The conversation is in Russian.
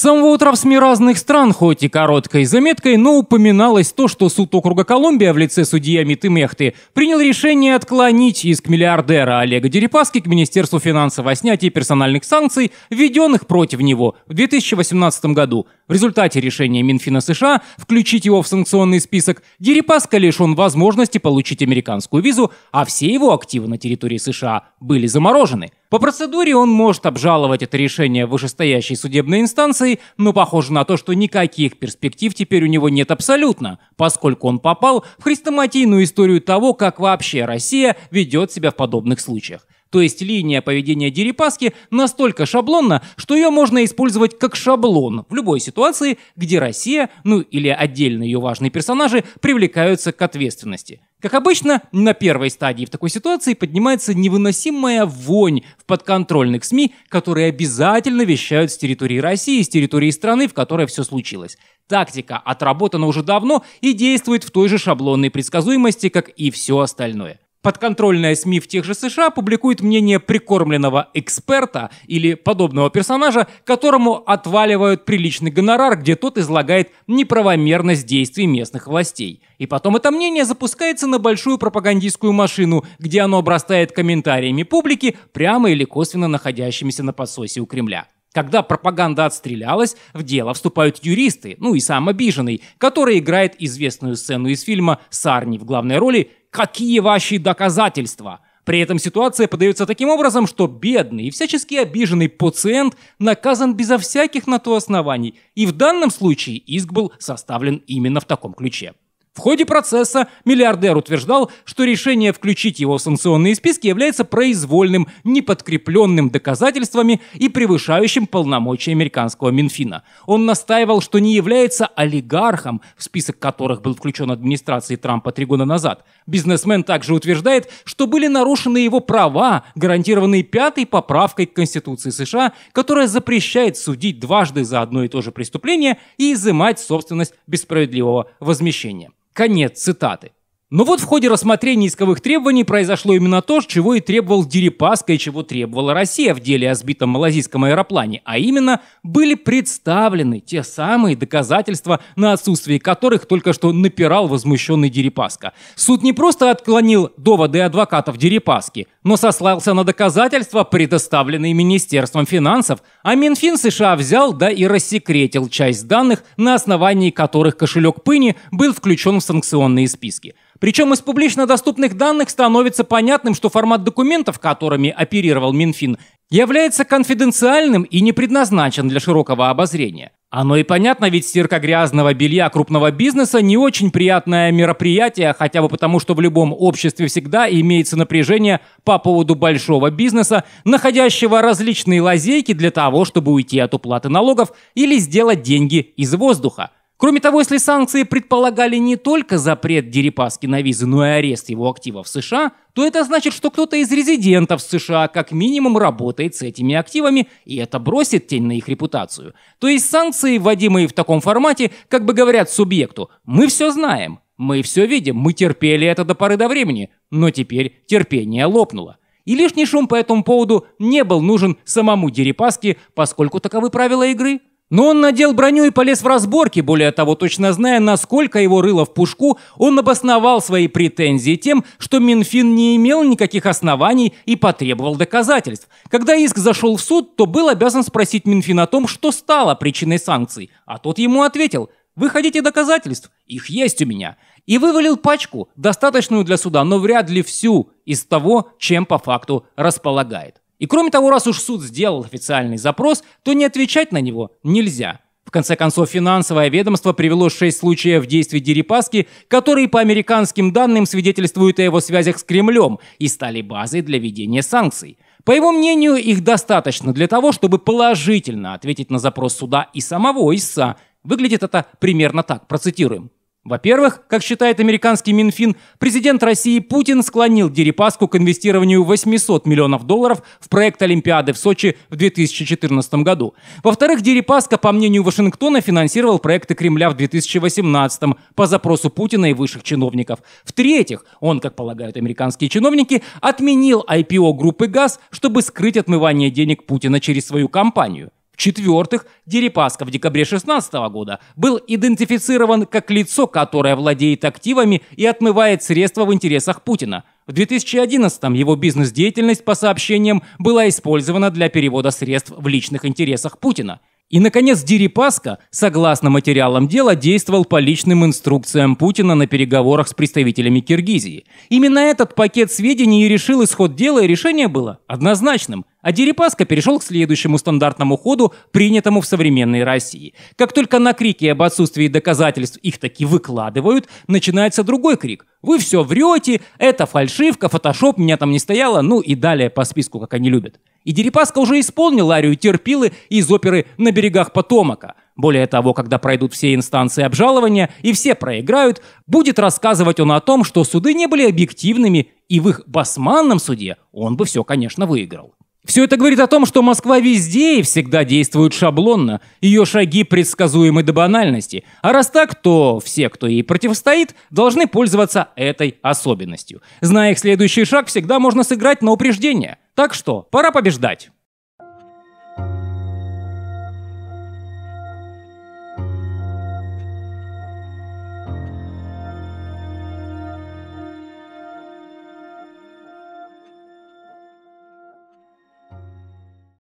С самого утра в СМИ разных стран, хоть и короткой заметкой, но упоминалось то, что суд округа Колумбия в лице судьи Амиты Мехты принял решение отклонить иск миллиардера Олега Дерипаски к Министерству финансов о снятии персональных санкций, введенных против него в 2018 году. В результате решения Минфина США включить его в санкционный список, Дерипаска лишен возможности получить американскую визу, а все его активы на территории США были заморожены – по процедуре он может обжаловать это решение вышестоящей судебной инстанции, но похоже на то, что никаких перспектив теперь у него нет абсолютно, поскольку он попал в хрестоматийную историю того, как вообще Россия ведет себя в подобных случаях. То есть линия поведения Дерипаски настолько шаблонна, что ее можно использовать как шаблон в любой ситуации, где Россия, ну или отдельно ее важные персонажи, привлекаются к ответственности. Как обычно, на первой стадии в такой ситуации поднимается невыносимая вонь в подконтрольных СМИ, которые обязательно вещают с территории России, с территории страны, в которой все случилось. Тактика отработана уже давно и действует в той же шаблонной предсказуемости, как и все остальное подконтрольная СМИ в тех же США публикует мнение прикормленного эксперта или подобного персонажа, которому отваливают приличный гонорар, где тот излагает неправомерность действий местных властей. И потом это мнение запускается на большую пропагандистскую машину, где оно обрастает комментариями публики, прямо или косвенно находящимися на подсосе у Кремля. Когда пропаганда отстрелялась, в дело вступают юристы, ну и сам обиженный, который играет известную сцену из фильма «Сарни» в главной роли «Какие ваши доказательства?». При этом ситуация подается таким образом, что бедный и всячески обиженный пациент наказан безо всяких на то оснований, и в данном случае иск был составлен именно в таком ключе. В ходе процесса миллиардер утверждал, что решение включить его в санкционные списки является произвольным, неподкрепленным доказательствами и превышающим полномочия американского Минфина. Он настаивал, что не является олигархом, в список которых был включен администрации Трампа три года назад. Бизнесмен также утверждает, что были нарушены его права, гарантированные пятой поправкой к Конституции США, которая запрещает судить дважды за одно и то же преступление и изымать собственность без справедливого возмещения. Конец цитаты. Но вот в ходе рассмотрения исковых требований произошло именно то, чего и требовал Дерипаска и чего требовала Россия в деле о сбитом малазийском аэроплане, а именно были представлены те самые доказательства, на отсутствие которых только что напирал возмущенный Дерипаска. Суд не просто отклонил доводы адвокатов Дерипаски, но сослался на доказательства, предоставленные Министерством финансов, а Минфин США взял, да и рассекретил часть данных, на основании которых кошелек Пыни был включен в санкционные списки. Причем из публично доступных данных становится понятным, что формат документов, которыми оперировал Минфин, является конфиденциальным и не предназначен для широкого обозрения. Оно и понятно, ведь стирка грязного белья крупного бизнеса не очень приятное мероприятие, хотя бы потому, что в любом обществе всегда имеется напряжение по поводу большого бизнеса, находящего различные лазейки для того, чтобы уйти от уплаты налогов или сделать деньги из воздуха – Кроме того, если санкции предполагали не только запрет Дерипаски на визы, но и арест его активов в США, то это значит, что кто-то из резидентов США как минимум работает с этими активами, и это бросит тень на их репутацию. То есть санкции, вводимые в таком формате, как бы говорят субъекту «мы все знаем, мы все видим, мы терпели это до поры до времени, но теперь терпение лопнуло». И лишний шум по этому поводу не был нужен самому Дерипаске, поскольку таковы правила игры – но он надел броню и полез в разборки, более того, точно зная, насколько его рыло в пушку, он обосновал свои претензии тем, что Минфин не имел никаких оснований и потребовал доказательств. Когда иск зашел в суд, то был обязан спросить Минфин о том, что стало причиной санкций, а тот ему ответил «Вы хотите доказательств? Их есть у меня». И вывалил пачку, достаточную для суда, но вряд ли всю из того, чем по факту располагает. И кроме того, раз уж суд сделал официальный запрос, то не отвечать на него нельзя. В конце концов, финансовое ведомство привело 6 случаев действий Дерипаски, которые по американским данным свидетельствуют о его связях с Кремлем и стали базой для введения санкций. По его мнению, их достаточно для того, чтобы положительно ответить на запрос суда и самого ИСА. Выглядит это примерно так, процитируем. Во-первых, как считает американский Минфин, президент России Путин склонил Дерипаску к инвестированию 800 миллионов долларов в проект Олимпиады в Сочи в 2014 году. Во-вторых, Дерипаска, по мнению Вашингтона, финансировал проекты Кремля в 2018 по запросу Путина и высших чиновников. В-третьих, он, как полагают американские чиновники, отменил IPO группы ГАЗ, чтобы скрыть отмывание денег Путина через свою компанию. В-четвертых, Дерипаска в декабре 2016 года был идентифицирован как лицо, которое владеет активами и отмывает средства в интересах Путина. В 2011 его бизнес-деятельность, по сообщениям, была использована для перевода средств в личных интересах Путина. И, наконец, Дерипаска, согласно материалам дела, действовал по личным инструкциям Путина на переговорах с представителями Киргизии. Именно этот пакет сведений и решил исход дела, и решение было однозначным. А Дерипаска перешел к следующему стандартному ходу, принятому в современной России. Как только на крики об отсутствии доказательств их таки выкладывают, начинается другой крик. «Вы все врете, это фальшивка, фотошоп, меня там не стояло», ну и далее по списку, как они любят. И Дерипаска уже исполнил арию терпилы из оперы «На берегах потомока». Более того, когда пройдут все инстанции обжалования и все проиграют, будет рассказывать он о том, что суды не были объективными, и в их басманном суде он бы все, конечно, выиграл. Все это говорит о том, что Москва везде и всегда действует шаблонно, ее шаги предсказуемы до банальности, а раз так, то все, кто ей противостоит, должны пользоваться этой особенностью. Зная их следующий шаг, всегда можно сыграть на упреждение. Так что, пора побеждать.